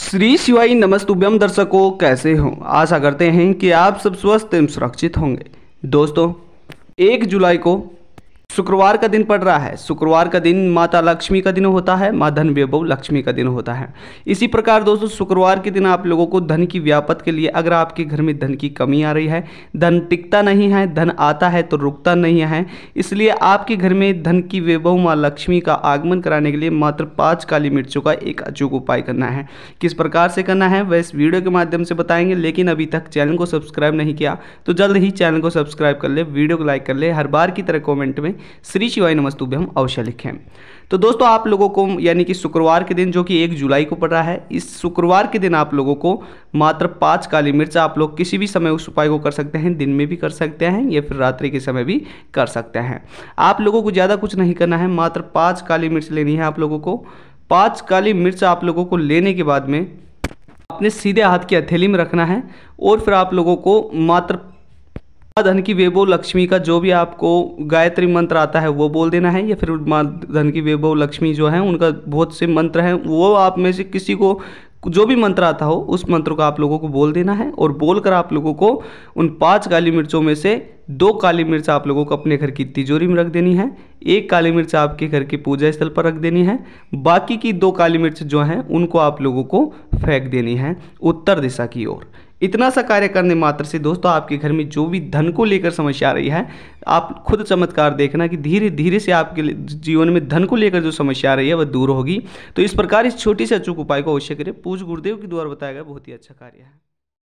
श्री शिवाई नमस्तुभ्यम दर्शकों कैसे हो आशा करते हैं कि आप सब स्वस्थ एवं सुरक्षित होंगे दोस्तों एक जुलाई को शुक्रवार का दिन पड़ रहा है शुक्रवार का दिन माता लक्ष्मी का दिन होता है माँ धन वैभव लक्ष्मी का दिन होता है इसी प्रकार दोस्तों शुक्रवार के दिन आप लोगों को धन की व्यापत के लिए अगर आपके घर में धन की कमी आ रही है धन टिकता नहीं है धन आता है तो रुकता नहीं है इसलिए आपके घर में धन की वैभव माँ लक्ष्मी का आगमन कराने के लिए मात्र पाँच काली मिर्चों का एक अचूक उपाय करना है किस प्रकार से करना है वह इस वीडियो के माध्यम से बताएंगे लेकिन अभी तक चैनल को सब्सक्राइब नहीं किया तो जल्द ही चैनल को सब्सक्राइब कर ले वीडियो को लाइक कर ले हर बार की तरह कॉमेंट में श्री शिवाय नमस्तुभ्यम अवश्य लिखें तो दोस्तों आप लोगों को यानी कि शुक्रवार के दिन जो कि एक जुलाई को पड़ रहा है इस शुक्रवार के दिन आप लोगों को मात्र पाँच काली मिर्च आप लोग किसी भी समय उस उपाय को कर सकते हैं दिन में भी कर सकते हैं या फिर रात्रि के समय भी कर सकते हैं आप लोगों को ज़्यादा कुछ नहीं करना है मात्र पाँच काली मिर्च लेनी है आप लोगों को पाँच काली मिर्च आप लोगों को लेने के बाद में अपने सीधे हाथ की हथेली में रखना है और फिर आप लोगों को मात्र धन की वेबो लक्ष्मी का जो भी आपको गायत्री मंत्र आता है वो बोल देना है या फिर माँ धन की वेबो लक्ष्मी जो है उनका बहुत से मंत्र हैं वो आप में से किसी को जो भी मंत्र आता हो उस मंत्र को आप लोगों को बोल देना है और बोलकर आप लोगों को उन पांच काली मिर्चों में से दो काली मिर्च आप लोगों को अपने घर की तिजोरी में रख देनी है एक काली मिर्च आपके घर की पूजा स्थल पर रख देनी है बाकी की दो काली मिर्च जो हैं उनको आप लोगों को फेंक देनी है उत्तर दिशा की ओर इतना सा कार्य करने मात्र से दोस्तों आपके घर में जो भी धन को लेकर समस्या आ रही है आप खुद चमत्कार देखना कि धीरे धीरे से आपके जीवन में धन को लेकर जो समस्या आ रही है वह दूर होगी तो इस प्रकार इस छोटी से अचूक उपाय को अवश्य करें पूज गुरुदेव के द्वारा बताया गया बहुत ही अच्छा कार्य है